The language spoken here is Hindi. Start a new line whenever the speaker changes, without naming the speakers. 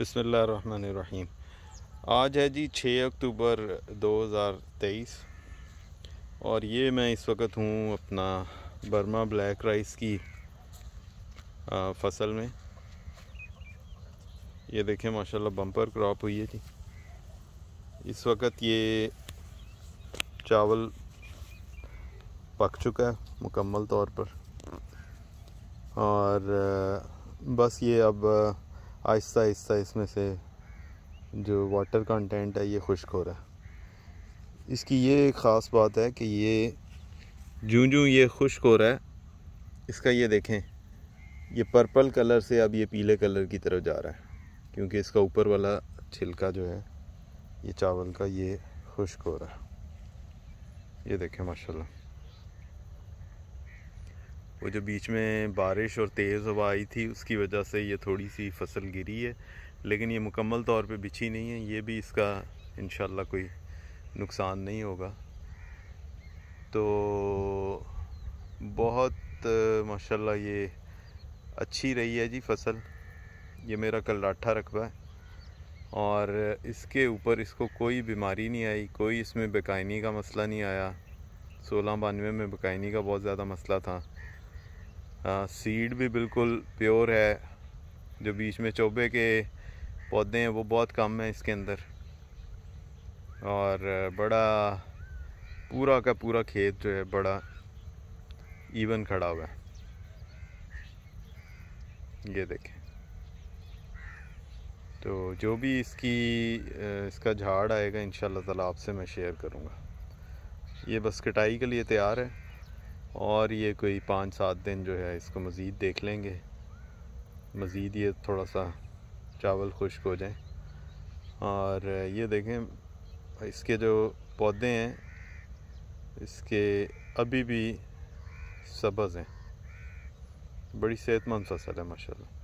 बसमीम आज है जी 6 अक्टूबर 2023 और ये मैं इस वक्त हूँ अपना बर्मा ब्लैक राइस की फसल में ये देखें माशाल्लाह बम्पर क्रॉप हुई है जी इस वक्त ये चावल पक चुका है मुकम्मल तौर पर और बस ये अब आहिस्ता आहिस्ता इसमें से जो वाटर कंटेंट है ये खुश्क हो रहा है इसकी ये ख़ास बात है कि ये जूँ जूँ ये खुश्क हो रहा है इसका ये देखें ये पर्पल कलर से अब ये पीले कलर की तरफ जा रहा है क्योंकि इसका ऊपर वाला छिलका जो है ये चावल का ये खुश्क हो रहा है ये देखें माशाल्लाह वो जो बीच में बारिश और तेज़ हवा आई थी उसकी वजह से ये थोड़ी सी फसल गिरी है लेकिन ये मुकम्मल तौर पे बिछी नहीं है ये भी इसका इन कोई नुकसान नहीं होगा तो बहुत माशाल्लाह ये अच्छी रही है जी फसल ये मेरा कल्लाठा रकबा है और इसके ऊपर इसको कोई बीमारी नहीं आई कोई इसमें बेकायनी का मसला नहीं आया सोलह बानवे में बेकायनी का बहुत ज़्यादा मसला था सीड हाँ, भी बिल्कुल प्योर है जो बीच में चौबे के पौधे हैं वो बहुत कम हैं इसके अंदर और बड़ा पूरा का पूरा खेत जो है बड़ा इवन खड़ा हुआ है ये देखें तो जो भी इसकी इसका झाड़ आएगा इन ताला आपसे मैं शेयर करूँगा ये बस कटाई के लिए तैयार है और ये कोई पाँच सात दिन जो है इसको मज़ीद देख लेंगे मज़ीद ये थोड़ा सा चावल खुश्क हो जाए और ये देखें इसके जो पौधे हैं इसके अभी भी सबज़ हैं बड़ी सेहतमंद फसल है माशाल्लाह